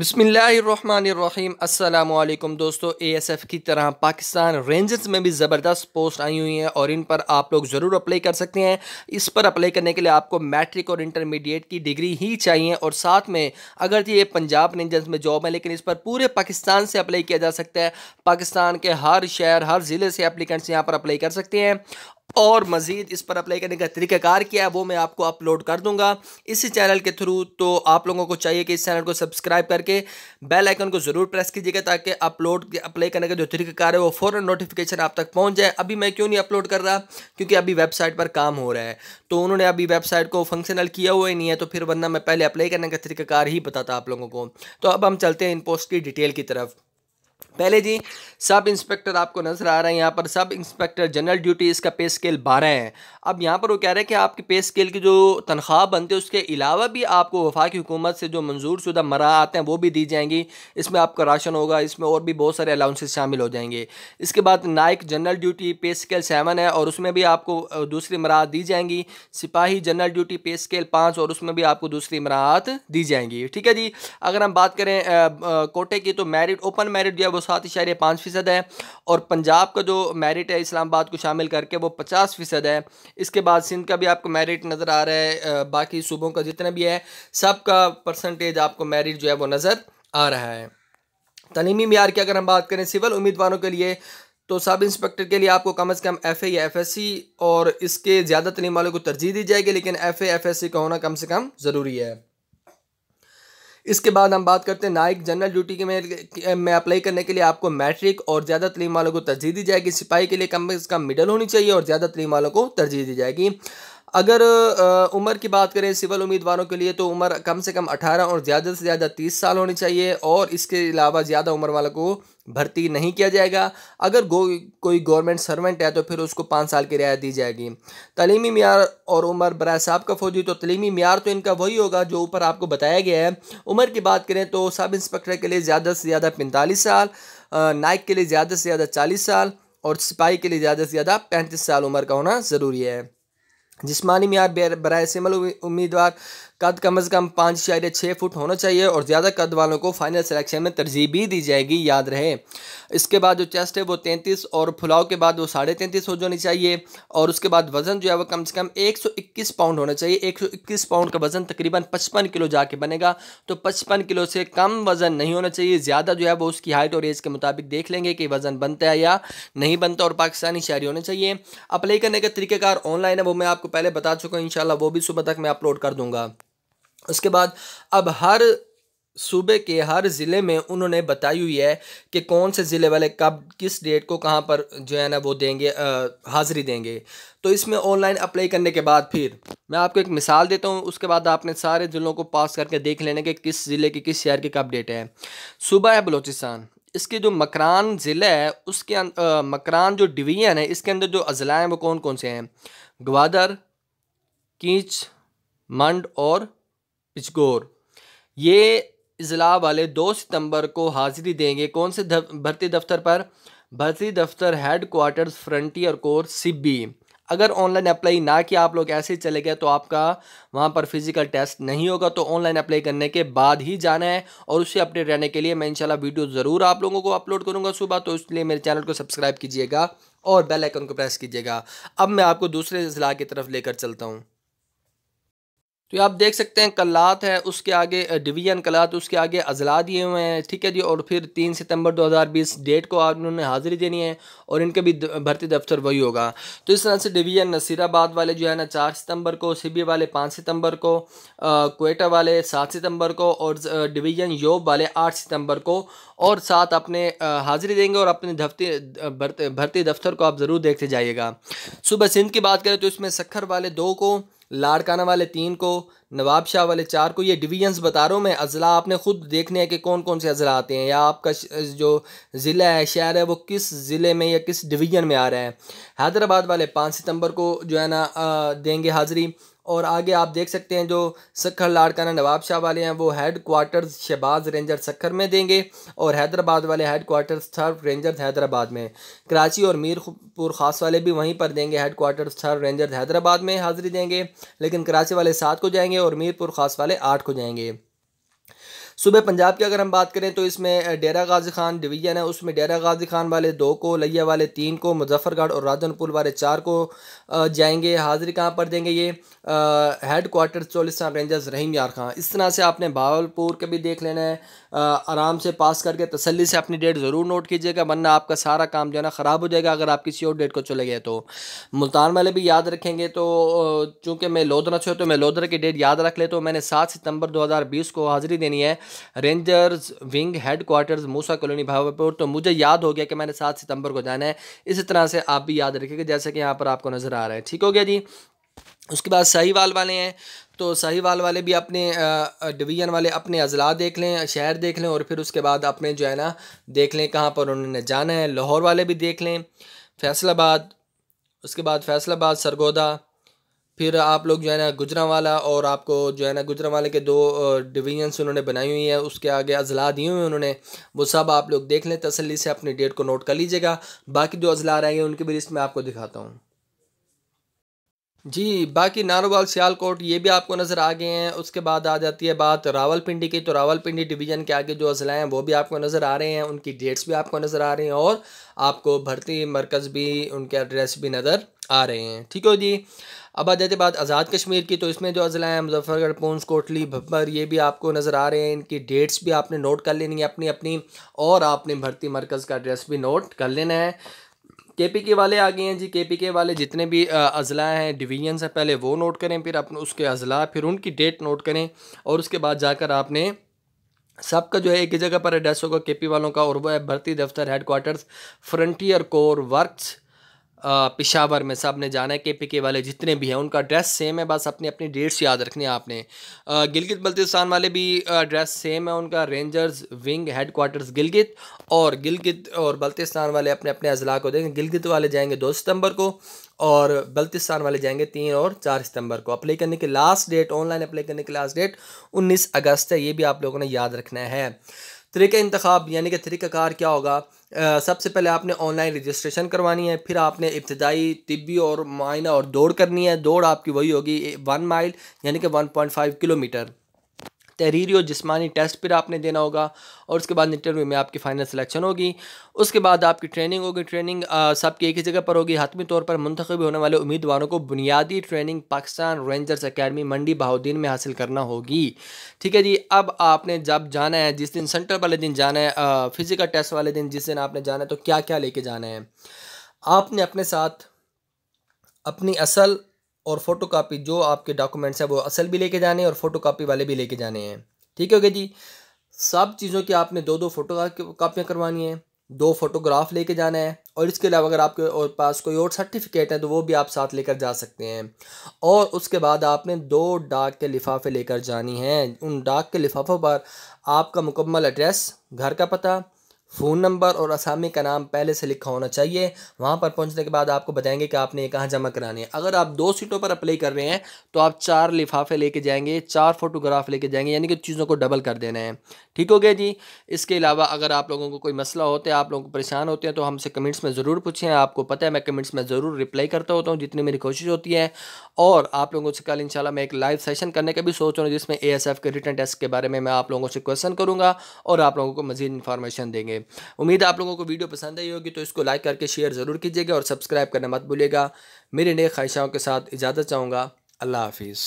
बसमीम अल्लाम दोस्तों ए एस एफ़ की तरह पाकिस्तान रेंजर्स में भी ज़बरदस्त पोस्ट आई हुई हैं और इन पर आप लोग ज़रूर अप्लाई कर सकते हैं इस पर अप्लाई करने के लिए आपको मैट्रिक और इंटरमीडिएट की डिग्री ही चाहिए और साथ में अगर ये पंजाब रेंजर्स में जॉब है लेकिन इस पर पूरे पाकिस्तान से अप्लाई किया जा सकता है पाकिस्तान के हर शहर हर ज़िले से अप्लीकेंट्स यहाँ पर अप्लाई कर सकते हैं और मज़ीद इस पर अप्लाई करने का तरीक़ाकार किया है वो मैं आपको अपलोड कर दूंगा इसी चैनल के थ्रू तो आप लोगों को चाहिए कि इस चैनल को सब्सक्राइब करके बेल आइकन को ज़रूर प्रेस कीजिएगा ताकि अपलोड अप्लाई करने का जो तरीक़ाकार है वो फ़ौर नोटिफिकेशन आप तक पहुँच जाए अभी मैं क्यों नहीं अपलोड कर रहा क्योंकि अभी वेबसाइट पर काम हो रहा है तो उन्होंने अभी वेबसाइट को फंक्शनल किया हुआ ही नहीं है तो फिर वरना मैं पहले अप्लाई करने का तरीक़ाकार ही बताता आप लोगों को तो अब हम चलते हैं इन पोस्ट की डिटेल की तरफ पहले जी सब इंस्पेक्टर आपको नजर आ रहा है यहाँ पर सब इंस्पेक्टर जनरल ड्यूटी इसका पे स्केल बारह है अब यहाँ पर वो कह रहे हैं कि आपकी पे स्केल की जो तनख्वाह बनती है उसके अलावा भी आपको वफाकी हुकूमत से जो मंजूर शुदा मरा आते हैं वो भी दी जाएंगी इसमें आपका राशन होगा इसमें और भी बहुत सारे अलाउंसेस शामिल हो जाएंगे इसके बाद naik general duty pay scale seven है और उसमें भी आपको दूसरी मराहत दी जाएंगी सिपाही जनरल ड्यूटी पे स्केल पाँच और उसमें भी आपको दूसरी मराहत दी जाएंगी ठीक है जी अगर हम बात करें कोटे की तो मेरिट ओपन मेरिट जो है वो सात इशारे पाँच फ़ीसद है और पंजाब का जो मेरिट है इस्लामाबाद को शामिल करके वो पचास फ़ीसद है इसके बाद सिंध का भी आपको मेरिट नज़र आ रहा है बाकी सूबों का जितना भी है सब का परसेंटेज आपको मेरिट जो है वो नज़र आ रहा है तलीमी मैार की अगर हम बात करें सिविल उम्मीदवारों के लिए तो सब इंस्पेक्टर के लिए आपको कम अज़ कम एफ़ ए या एफ़ एस सी और इसके ज़्यादा तलीम वालों को तरजीह दी जाएगी लेकिन F A F S C का होना कम से कम ज़रूरी है इसके बाद हम बात करते हैं नायक जनरल ड्यूटी के में, में अप्लाई करने के लिए आपको मैट्रिक और ज़्यादा तलीम वालों को तरजीह दी जाएगी सिपाही के लिए कम से कम मिडल होनी चाहिए और ज़्यादा तलीम वालों को तरजीह दी जाएगी अगर उम्र की बात करें सिविल उम्मीदवारों के लिए तो उम्र कम से कम 18 और ज़्यादा से ज़्यादा 30 साल होनी चाहिए और इसके अलावा ज़्यादा उम्र वालों को भर्ती नहीं किया जाएगा अगर गो, कोई गवर्नमेंट सर्वेंट है तो फिर उसको पाँच साल की रियायत दी जाएगी तलीमी मैार और उम्र बरा साहब का फौजी तो तलीमी मैार तो इनका वही होगा जो ऊपर आपको बताया गया है उम्र की बात करें तो सब इंस्पेक्टर के लिए ज़्यादा से ज़्यादा पैंतालीस साल नायक के लिए ज़्यादा से ज़्यादा चालीस साल और सिपाही के लिए ज़्यादा से ज़्यादा पैंतीस साल उम्र का होना ज़रूरी है जिसमानी मैार बर समल मतलब उम्मीदवार कद कम से कम पाँच शायद छः फुट होना चाहिए और ज़्यादा कद वालों को फाइनल सिलेक्शन में तरजीह भी दी जाएगी याद रहे इसके बाद जो चेस्ट है वो तैंतीस और फुलाव के बाद वो साढ़े तैंतीस हो जानी चाहिए और उसके बाद वज़न जो है वो कम से कम एक सौ इक्कीस पाउंड होना चाहिए एक सौ इक्कीस पाउंड का वज़न तकरीबन पचपन किलो जाके बनेगा तो पचपन किलो से कम वज़न नहीं होना चाहिए ज़्यादा जो है वो उसकी हाइट और एज के मुताबिक देख लेंगे कि वज़न बनता है या नहीं बनता और पाकिस्तानी शायरी होना चाहिए अप्लाई करने का तरीक़ेकार ऑनलाइन है वो मैं आपको पहले बता चुका हूँ इन वो भी सुबह तक मैं अपलोड कर दूँगा उसके बाद अब हर सूबे के हर ज़िले में उन्होंने बताई हुई है कि कौन से ज़िले वाले कब किस डेट को कहाँ पर जो है ना वो देंगे आ, हाज़री देंगे तो इसमें ऑनलाइन अप्लाई करने के बाद फिर मैं आपको एक मिसाल देता हूँ उसके बाद आपने सारे ज़िलों को पास करके देख लेने के किस ज़िले की किस शहर की कब डेट है सूबा है बलोचिस्तान इसकी जो मकरान ज़िला है उसके आ, अं-, मकरान जो डिवीजन है इसके अंदर जो अज़ला हैं वो कौन कौन से हैं ग्वादर कीच मंड और पिचगोर ये ज़िला वाले दो सितंबर को हाजिरी देंगे कौन से दफ, भर्ती दफ्तर पर भर्ती दफ्तर headquarters frontier corps Sibi अगर ऑनलाइन अप्लाई ना किया आप लोग ऐसे ही चले गए तो आपका वहाँ पर फिजिकल टेस्ट नहीं होगा तो ऑनलाइन अप्लाई करने के बाद ही जाना है और उससे अपडेट रहने के लिए मैं इंशाल्लाह वीडियो ज़रूर आप लोगों को अपलोड करूँगा सुबह तो इसलिए मेरे चैनल को सब्सक्राइब कीजिएगा और बेल आइकन को प्रेस कीजिएगा अब मैं आपको दूसरे ज़िला की तरफ लेकर चलता हूँ तो आप देख सकते हैं कलात है उसके आगे डिवीजन कलात उसके आगे अजला दिए हुए हैं ठीक है जी और फिर तीन सितंबर 2020 डेट को आप उन्होंने हाज़िरी देनी है और इनके भी भर्ती दफ्तर वही होगा तो इस तरह से डिवीजन नसीराबाद वाले जो है ना चार सितंबर को सीबी वाले पाँच सितंबर को कोटा वाले सात सितंबर को और डिवीजन योब वाले आठ सितम्बर को और साथ अपने हाज़िरी देंगे और अपने धफ्ती भर्ती दफ्तर को आप ज़रूर देखते जाइएगा सुबह सिंध की बात करें तो इसमें सखर वाले दो को लाड़काना वाले तीन को नवाब शाह वाले चार को ये डिवीजन्स बता रहा हूँ मैं अज़ला आपने ख़ुद देखने हैं कि कौन कौन से अज़ला आते हैं या आपका जो ज़िला है शहर है वो किस ज़िले में या किस डिवीज़न में आ रहा है हैदराबाद वाले पाँच सितंबर को जो है ना देंगे हाज़री और आगे आप देख सकते हैं जो सखर लाड़काना नवाब शाह वाले हैं वो headquarters Shahbaz ranger Sukkur में देंगे और हैदराबाद वाले headquarters third rangers Hyderabad में कराची और मीरपुर खास वाले भी वहीं पर देंगे headquarters third rangers Hyderabad में हाजिरी देंगे लेकिन कराची वाले सात को जाएंगे और मीरपुर खास वाले आठ को जाएंगे सुबह पंजाब की अगर हम बात करें तो इसमें डेरा गाजी खान डिवीज़न है उसमें डेरा गाजी खान वाले दो को लिया वाले तीन को मुजफ्फरगढ़ और राजनपुर वाले चार को जाएंगे हाजिरी कहाँ पर देंगे ये headquarters Cholistan rangers Rahim Yar Khan इस तरह से आपने भावलपुर के भी देख लेना है आराम से पास करके तसली से अपनी डेट ज़रूर नोट कीजिएगा वरना आपका सारा काम जो है ना ख़राब हो जाएगा अगर आप किसी और डेट को चले गए तो मुल्तान वाले भी याद रखेंगे तो चूँकि मैं लोधरा छो तो मैं लोधरा की डेट याद रख ले तो मैंने सात सितंबर 2020 को हाज़िरी देनी है rangers wing headquarters Musa colony Bahawalpur तो मुझे याद हो गया कि मैंने सात सितंबर को जाना है इसी तरह से आप भी याद रखिएगा जैसे कि यहाँ पर आपको नज़र आ रहा है ठीक हो गया जी उसके बाद वाल वाले हैं तो वाल वाले भी अपने डिवीज़न वाले अपने अजला देख लें शहर देख लें और फिर उसके बाद अपने जो है ना देख लें कहाँ पर उन्होंने जाना है लाहौर वाले भी देख लें फैसलाबाद उसके बाद फैसलाबाद सरगोदा फिर आप लोग जो है ना गुजरावाला और आपको जो है ना गुजरावाले के दो डिवीजन्स उन्होंने बनाई हुई है उसके आगे अजला दिए हुए हैं उन्होंने वो सब आप लोग देख लें तसली से अपनी डेट को नोट कर लीजिएगा बाकी जो अजला रहेंगे उनकी भी लिस्ट मैं आपको दिखाता हूँ जी बाकी नारोवाल सियालकोट ये भी आपको नज़र आ गए हैं उसके बाद आ जाती है बात रावलपिंडी की तो रावलपिंडी डिवीज़न के आगे जो अजला हैं वो भी आपको नज़र आ रहे हैं उनकी डेट्स भी आपको नज़र आ रही हैं और आपको भर्ती मरकज़ भी उनके एड्रेस भी नज़र आ रहे हैं ठीक हो जी अब आ जाते बात आज़ाद कश्मीर की तो इसमें जो अज़ला हैं मुजफ्फरगढ़ पूंछ कोटली भब्बर ये भी आपको नज़र आ रहे हैं इनकी डेट्स भी आपने नोट कर लेनी है अपनी अपनी और आपने भर्ती मरकज़ का एड्रेस भी नोट कर लेना है के पी के वाले आ गए हैं जी के पी के वाले जितने भी अज़ला हैं डिवीजन हैं पहले वो नोट करें फिर अपने उसके अज़ला फिर उनकी डेट नोट करें और उसके बाद जाकर आपने सबका जो है एक ही जगह पर एड्रेस होगा के पी वालों का और वह भर्ती दफ्तर हेडकोार्टर्स फ्रंटियर कोर वर्क्स पिशावर में सब ने जाना है के पी के वाले जितने भी हैं उनका ड्रेस सेम है बस अपनी अपनी डेट्स याद रखनी है आपने गिलगित बल्तिस्तान वाले भी ड्रेस सेम है उनका rangers wing headquarters Gilgit और गिलगित और बल्तिस्तान वाले अपने अपने अजला को देंगे गिलगित वाले जाएंगे दो सितंबर को और बल्तिस्तान वाले जाएंगे तीन और चार सितंबर को अप्लाई करने की लास्ट डेट ऑनलाइन अप्लाई करने की लास्ट डेट उन्नीस अगस्त है ये भी आप लोगों ने याद रखना है तरीका इंतखब यानी कि तरीक़ाकार क्या होगा सबसे पहले आपने ऑनलाइन रजिस्ट्रेशन करवानी है फिर आपने इब्तदाई तिबी और मायना और दौड़ करनी है दौड़ आपकी वही होगी वन माइल यानी कि वन पॉइंट फाइव किलोमीटर तहरीरी और जिसमानी टेस्ट फिर आपने देना होगा और उसके बाद इंटरव्यू में आपकी फ़ाइनल सिलेक्शन होगी उसके बाद आपकी ट्रेनिंग होगी ट्रेनिंग सबकी एक ही जगह पर होगी हतमी तौर पर मंतखब होने वाले उम्मीदवारों को बुनियादी training Pakistan rangers academy Mandi Bahauddin में हासिल करना होगी ठीक है जी अब आपने जब जाना है जिस दिन सेंटर वाले दिन जाना है फिज़िकल टेस्ट वाले दिन जिस दिन आपने जाना है तो क्या क्या लेके जाना है आपने अपने साथ अपनी असल और फ़ोटो कापी जो आपके डॉक्यूमेंट्स हैं वो असल भी लेके जाने और फ़ोटो कापी वाले भी लेके जाने हैं ठीक है ओके जी सब चीज़ों की आपने दो दो फ़ोटो कापियाँ करवानी हैं दो फोटोग्राफ लेके जाना है और इसके अलावा अगर आपके और पास कोई और सर्टिफिकेट है तो वो भी आप साथ लेकर जा सकते हैं और उसके बाद आपने दो डाक के लिफाफे लेकर जानी हैं उन डाक के लिफाफों पर आपका मुकम्मल एड्रेस घर का पता फ़ोन नंबर और असामी का नाम पहले से लिखा होना चाहिए वहाँ पर पहुँचने के बाद आपको बताएंगे कि आपने ये कहाँ जमा कराने है अगर आप दो सीटों पर अप्लाई कर रहे हैं तो आप चार लिफाफे लेके जाएंगे चार फोटोग्राफ लेके जाएंगे यानी कि चीज़ों को डबल कर देना है ठीक हो गया जी इसके अलावा अगर आप लोगों को कोई मसला होता है आप लोग परेशान होते हैं तो हमसे कमेंट्स में ज़रूर पूछें आपको पता है मैं कमेंट्स में ज़रूर रिप्लाई करता होता हूँ जितनी मेरी कोशिश होती है और आप लोगों से कल शाला मैं एक लाइव सेशन करने का भी सोच रहा हूँ जिसमें ए के रिटर्न टेस्ट के बारे में मैं आप लोगों से क्वेश्चन करूँगा और आप लोगों को मज़ीद इन्फॉर्मेशन देंगे उम्मीद है आप लोगों को वीडियो पसंद आई होगी तो इसको लाइक करके शेयर ज़रूर कीजिएगा और सब्सक्राइब करना मत भूलिएगा मेरे नए ख्वाहिशों के साथ इजाज़त चाहूँगा अल्लाह हाफिज़